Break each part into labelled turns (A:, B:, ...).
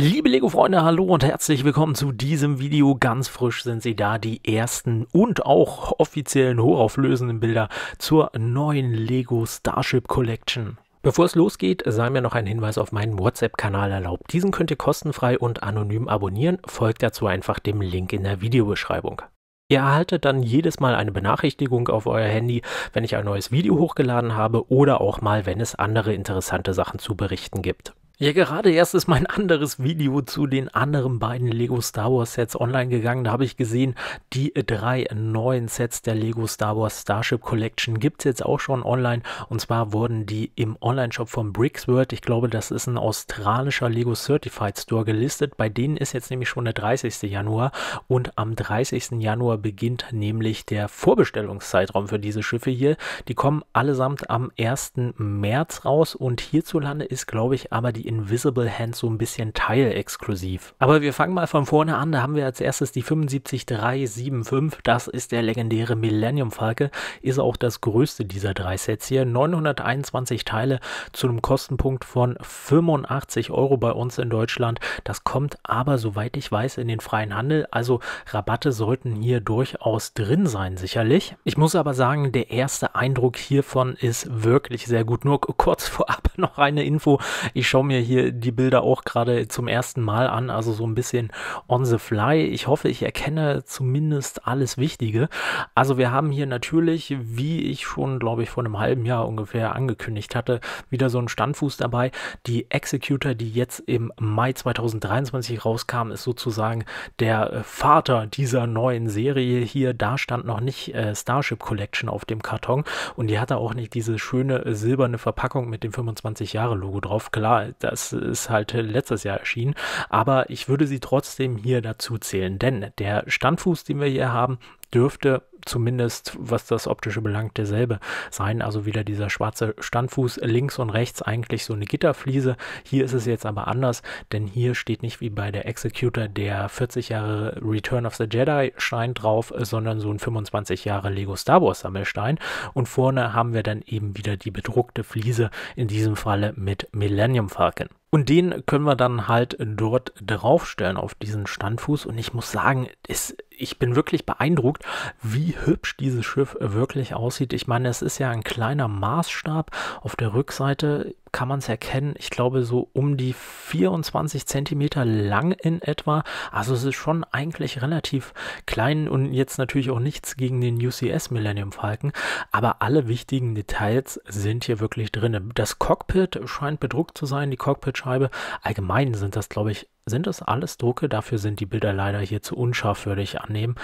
A: Liebe Lego-Freunde, hallo und herzlich willkommen zu diesem Video. Ganz frisch sind sie da, die ersten und auch offiziellen hochauflösenden Bilder zur neuen Lego Starship Collection. Bevor es losgeht, sei mir noch ein Hinweis auf meinen WhatsApp-Kanal erlaubt. Diesen könnt ihr kostenfrei und anonym abonnieren, folgt dazu einfach dem Link in der Videobeschreibung. Ihr erhaltet dann jedes Mal eine Benachrichtigung auf euer Handy, wenn ich ein neues Video hochgeladen habe oder auch mal, wenn es andere interessante Sachen zu berichten gibt. Ja, gerade erst ist mein anderes Video zu den anderen beiden Lego Star Wars Sets online gegangen. Da habe ich gesehen, die drei neuen Sets der Lego Star Wars Starship Collection gibt es jetzt auch schon online. Und zwar wurden die im Online-Shop von Bricksworth, ich glaube, das ist ein australischer Lego Certified Store gelistet. Bei denen ist jetzt nämlich schon der 30. Januar und am 30. Januar beginnt nämlich der Vorbestellungszeitraum für diese Schiffe hier. Die kommen allesamt am 1. März raus und hierzulande ist, glaube ich, aber die Invisible Hand so ein bisschen teilexklusiv. Aber wir fangen mal von vorne an. Da haben wir als erstes die 75375. Das ist der legendäre Millennium Falke. Ist auch das größte dieser drei Sets hier. 921 Teile zu einem Kostenpunkt von 85 Euro bei uns in Deutschland. Das kommt aber, soweit ich weiß, in den freien Handel. Also Rabatte sollten hier durchaus drin sein, sicherlich. Ich muss aber sagen, der erste Eindruck hiervon ist wirklich sehr gut. Nur kurz vorab noch eine Info. Ich schaue mir mir hier die Bilder auch gerade zum ersten Mal an, also so ein bisschen on the fly. Ich hoffe, ich erkenne zumindest alles Wichtige. Also wir haben hier natürlich, wie ich schon, glaube ich, vor einem halben Jahr ungefähr angekündigt hatte, wieder so einen Standfuß dabei. Die Executor, die jetzt im Mai 2023 rauskam, ist sozusagen der äh, Vater dieser neuen Serie hier. Da stand noch nicht äh, Starship Collection auf dem Karton und die hatte auch nicht diese schöne äh, silberne Verpackung mit dem 25 Jahre Logo drauf. Klar, das ist halt letztes Jahr erschienen, aber ich würde sie trotzdem hier dazu zählen, denn der Standfuß, den wir hier haben, dürfte zumindest was das optische belangt derselbe sein. Also wieder dieser schwarze Standfuß links und rechts eigentlich so eine Gitterfliese. Hier ist es jetzt aber anders, denn hier steht nicht wie bei der Executor der 40 Jahre Return of the Jedi Stein drauf, sondern so ein 25 Jahre Lego Star Wars Sammelstein. Und vorne haben wir dann eben wieder die bedruckte Fliese, in diesem Falle mit Millennium Falcon. Und den können wir dann halt dort draufstellen auf diesen Standfuß. Und ich muss sagen, es, ich bin wirklich beeindruckt, wie hübsch dieses Schiff wirklich aussieht. Ich meine, es ist ja ein kleiner Maßstab auf der Rückseite kann man es erkennen, ich glaube so um die 24 Zentimeter lang in etwa. Also es ist schon eigentlich relativ klein und jetzt natürlich auch nichts gegen den UCS Millennium Falcon, aber alle wichtigen Details sind hier wirklich drin. Das Cockpit scheint bedruckt zu sein, die Cockpitscheibe. Allgemein sind das, glaube ich, sind das alles Drucke. Dafür sind die Bilder leider hier zu unscharf, würde ich annehmen.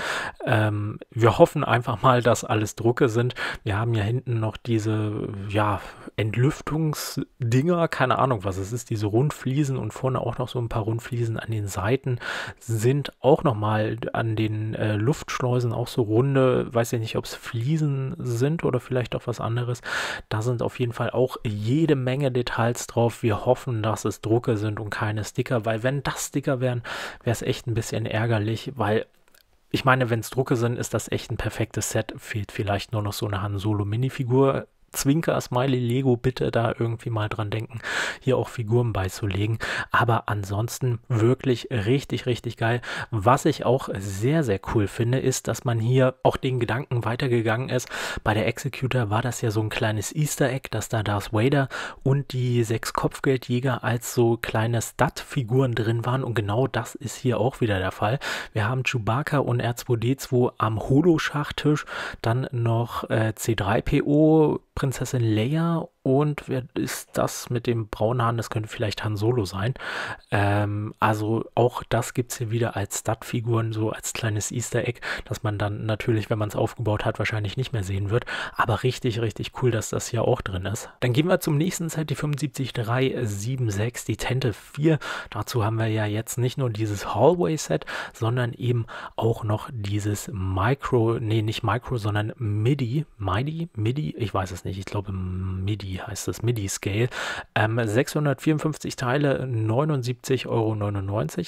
A: Ähm, wir hoffen einfach mal, dass alles Drucke sind. Wir haben ja hinten noch diese ja, Entlüftungsdinger, keine Ahnung, was es ist, diese Rundfliesen und vorne auch noch so ein paar Rundfliesen an den Seiten sind auch nochmal an den äh, Luftschleusen auch so runde, weiß ich nicht, ob es Fliesen sind oder vielleicht auch was anderes. Da sind auf jeden Fall auch jede Menge Details drauf. Wir hoffen, dass es Drucke sind und keine Sticker, weil wenn das lastiger wären, wäre es echt ein bisschen ärgerlich, weil ich meine, wenn es Drucke sind, ist das echt ein perfektes Set. Fehlt vielleicht nur noch so eine Han Solo Minifigur Zwinker, Smiley, Lego, bitte da irgendwie mal dran denken, hier auch Figuren beizulegen. Aber ansonsten wirklich richtig, richtig geil. Was ich auch sehr, sehr cool finde, ist, dass man hier auch den Gedanken weitergegangen ist. Bei der Executor war das ja so ein kleines Easter Egg, dass da Darth Vader und die sechs Kopfgeldjäger als so kleine Stud-Figuren drin waren. Und genau das ist hier auch wieder der Fall. Wir haben Chewbacca und R2D2 am Holo-Schachtisch, dann noch äh, C3PO, Prinzessin Leia und wer ist das mit dem braunen Hahn? Das könnte vielleicht Han Solo sein. Ähm, also auch das gibt es hier wieder als Stadtfiguren, so als kleines Easter Egg, dass man dann natürlich, wenn man es aufgebaut hat, wahrscheinlich nicht mehr sehen wird. Aber richtig, richtig cool, dass das hier auch drin ist. Dann gehen wir zum nächsten Set, die 75376, die Tente 4. Dazu haben wir ja jetzt nicht nur dieses Hallway-Set, sondern eben auch noch dieses Micro, nee, nicht Micro, sondern MIDI, MIDI, MIDI, ich weiß es nicht, ich glaube MIDI heißt das, MIDI-Scale. Ähm, 654 Teile, 79,99 Euro.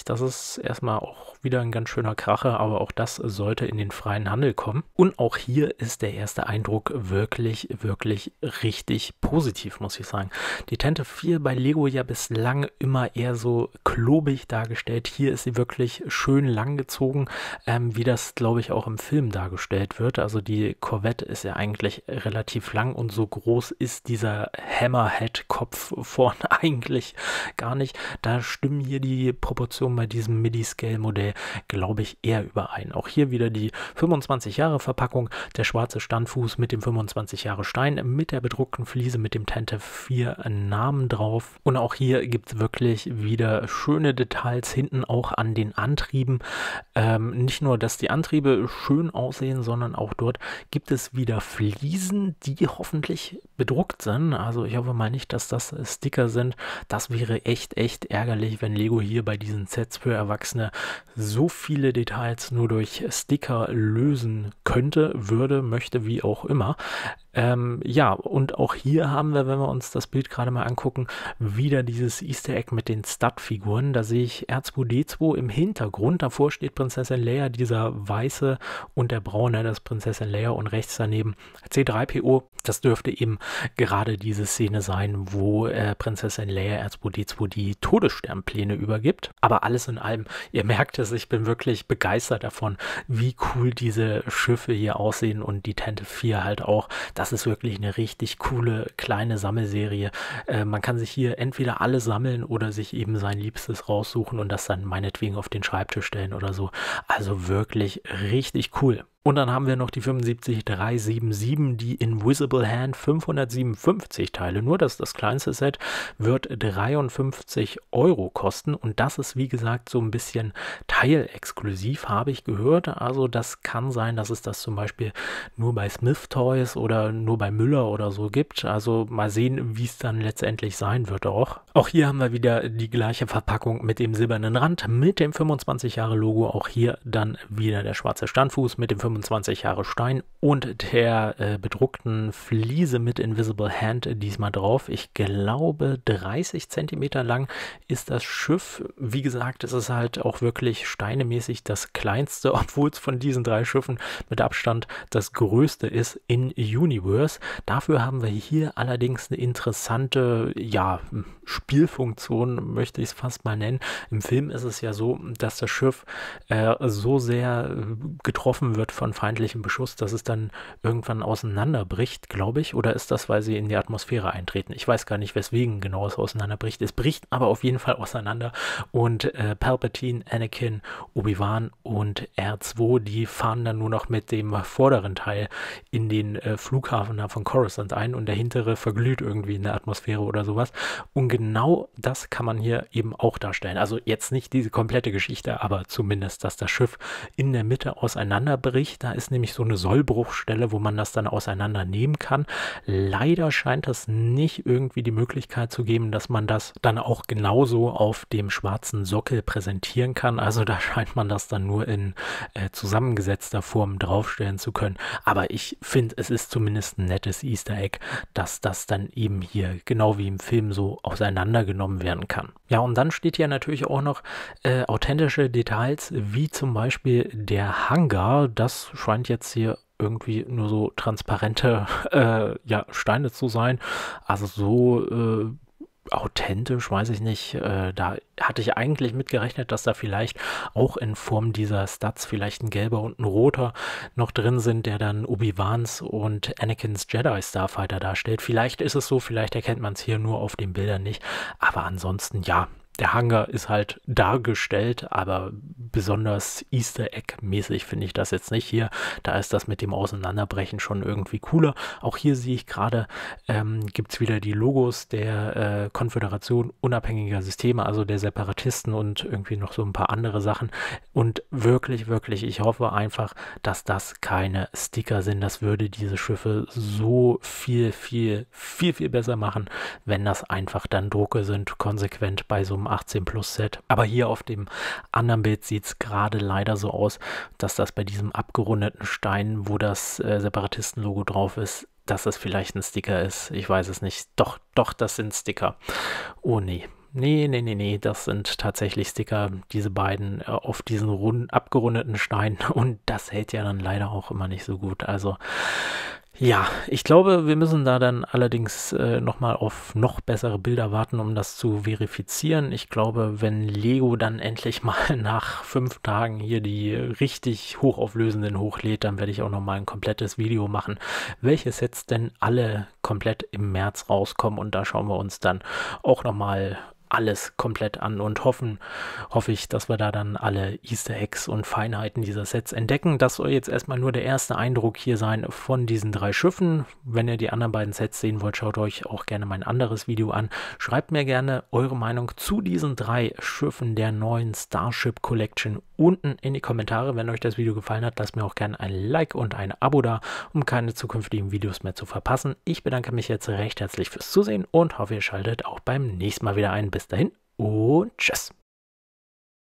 A: Das ist erstmal auch wieder ein ganz schöner Kracher, aber auch das sollte in den freien Handel kommen. Und auch hier ist der erste Eindruck wirklich, wirklich richtig positiv, muss ich sagen. Die Tente 4 bei Lego ja bislang immer eher so klobig dargestellt. Hier ist sie wirklich schön langgezogen, ähm, wie das, glaube ich, auch im Film dargestellt wird. Also die Corvette ist ja eigentlich relativ lang und so groß ist dieser äh, Hammerhead-Kopf vorne eigentlich gar nicht. Da stimmen hier die Proportionen bei diesem Midi-Scale-Modell, glaube ich, eher überein. Auch hier wieder die 25 Jahre Verpackung, der schwarze Standfuß mit dem 25 Jahre Stein, mit der bedruckten Fliese, mit dem Tente 4 Namen drauf. Und auch hier gibt es wirklich wieder schöne Details hinten auch an den Antrieben. Ähm, nicht nur, dass die Antriebe schön aussehen, sondern auch dort gibt es wieder Fliesen, die hoffentlich bedruckt sind also ich hoffe mal nicht, dass das äh, Sticker sind. Das wäre echt, echt ärgerlich, wenn Lego hier bei diesen Sets für Erwachsene so viele Details nur durch Sticker lösen könnte, würde, möchte, wie auch immer. Ähm, ja, und auch hier haben wir, wenn wir uns das Bild gerade mal angucken, wieder dieses Easter Egg mit den Stud-Figuren. Da sehe ich R2D2 im Hintergrund. Davor steht Prinzessin Leia, dieser weiße und der braune, das Prinzessin Leia und rechts daneben C3PO. Das dürfte eben gerade diese Szene sein, wo äh, Prinzessin Leia R2D2 die Todessternpläne übergibt. Aber alles in allem, ihr merkt es, ich bin wirklich begeistert davon, wie cool diese Schiffe hier aussehen und die Tente 4 halt auch. Das das ist wirklich eine richtig coole kleine Sammelserie. Äh, man kann sich hier entweder alle sammeln oder sich eben sein Liebstes raussuchen und das dann meinetwegen auf den Schreibtisch stellen oder so. Also wirklich richtig cool. Und dann haben wir noch die 75377, die Invisible Hand 557 Teile. Nur dass das kleinste Set wird 53 Euro kosten. Und das ist, wie gesagt, so ein bisschen teilexklusiv, habe ich gehört. Also das kann sein, dass es das zum Beispiel nur bei Smith Toys oder nur bei Müller oder so gibt. Also mal sehen, wie es dann letztendlich sein wird auch. Auch hier haben wir wieder die gleiche Verpackung mit dem silbernen Rand, mit dem 25 Jahre Logo. Auch hier dann wieder der schwarze Standfuß mit dem 25 25 Jahre Stein und der äh, bedruckten Fliese mit Invisible Hand diesmal drauf. Ich glaube, 30 Zentimeter lang ist das Schiff. Wie gesagt, es ist halt auch wirklich steinemäßig das kleinste, obwohl es von diesen drei Schiffen mit Abstand das größte ist in Universe. Dafür haben wir hier allerdings eine interessante ja, Spielfunktion, möchte ich es fast mal nennen. Im Film ist es ja so, dass das Schiff äh, so sehr äh, getroffen wird von von feindlichem Beschuss, dass es dann irgendwann auseinanderbricht, glaube ich. Oder ist das, weil sie in die Atmosphäre eintreten? Ich weiß gar nicht, weswegen genau es auseinanderbricht. Es bricht aber auf jeden Fall auseinander. Und äh, Palpatine, Anakin, Obi-Wan und R2, die fahren dann nur noch mit dem vorderen Teil in den äh, Flughafen von Coruscant ein und der hintere verglüht irgendwie in der Atmosphäre oder sowas. Und genau das kann man hier eben auch darstellen. Also jetzt nicht diese komplette Geschichte, aber zumindest, dass das Schiff in der Mitte auseinanderbricht da ist nämlich so eine Sollbruchstelle, wo man das dann auseinandernehmen kann. Leider scheint es nicht irgendwie die Möglichkeit zu geben, dass man das dann auch genauso auf dem schwarzen Sockel präsentieren kann. Also da scheint man das dann nur in äh, zusammengesetzter Form draufstellen zu können. Aber ich finde, es ist zumindest ein nettes Easter Egg, dass das dann eben hier genau wie im Film so auseinandergenommen werden kann. Ja, und dann steht hier natürlich auch noch äh, authentische Details, wie zum Beispiel der Hangar. Das das scheint jetzt hier irgendwie nur so transparente äh, ja, Steine zu sein. Also so äh, authentisch, weiß ich nicht. Äh, da hatte ich eigentlich mitgerechnet, dass da vielleicht auch in Form dieser Stats vielleicht ein gelber und ein roter noch drin sind, der dann Obi-Wans und Anakins Jedi Starfighter darstellt. Vielleicht ist es so, vielleicht erkennt man es hier nur auf den Bildern nicht. Aber ansonsten ja, der Hangar ist halt dargestellt, aber besonders Easter Egg-mäßig finde ich das jetzt nicht hier. Da ist das mit dem Auseinanderbrechen schon irgendwie cooler. Auch hier sehe ich gerade, ähm, gibt es wieder die Logos der äh, Konföderation unabhängiger Systeme, also der Separatisten und irgendwie noch so ein paar andere Sachen. Und wirklich, wirklich, ich hoffe einfach, dass das keine Sticker sind. Das würde diese Schiffe so viel, viel, viel, viel besser machen, wenn das einfach dann Drucke sind, konsequent bei so einem 18 Plus Set. Aber hier auf dem anderen Bild sieht es gerade leider so aus, dass das bei diesem abgerundeten Stein, wo das äh, Separatisten-Logo drauf ist, dass es das vielleicht ein Sticker ist. Ich weiß es nicht. Doch, doch, das sind Sticker. Oh nee. Nee, nee, nee, nee, das sind tatsächlich Sticker, diese beiden äh, auf diesen runden, abgerundeten Stein. Und das hält ja dann leider auch immer nicht so gut. Also ja, ich glaube, wir müssen da dann allerdings äh, nochmal auf noch bessere Bilder warten, um das zu verifizieren. Ich glaube, wenn Lego dann endlich mal nach fünf Tagen hier die richtig hochauflösenden hochlädt, dann werde ich auch nochmal ein komplettes Video machen, welche Sets denn alle komplett im März rauskommen. Und da schauen wir uns dann auch nochmal alles komplett an und hoffen, hoffe ich, dass wir da dann alle Easter Eggs und Feinheiten dieser Sets entdecken. Das soll jetzt erstmal nur der erste Eindruck hier sein von diesen drei Schiffen. Wenn ihr die anderen beiden Sets sehen wollt, schaut euch auch gerne mein anderes Video an. Schreibt mir gerne eure Meinung zu diesen drei Schiffen der neuen Starship Collection unten in die Kommentare. Wenn euch das Video gefallen hat, lasst mir auch gerne ein Like und ein Abo da, um keine zukünftigen Videos mehr zu verpassen. Ich bedanke mich jetzt recht herzlich fürs Zusehen und hoffe, ihr schaltet auch beim nächsten Mal wieder ein bis dahin und tschüss.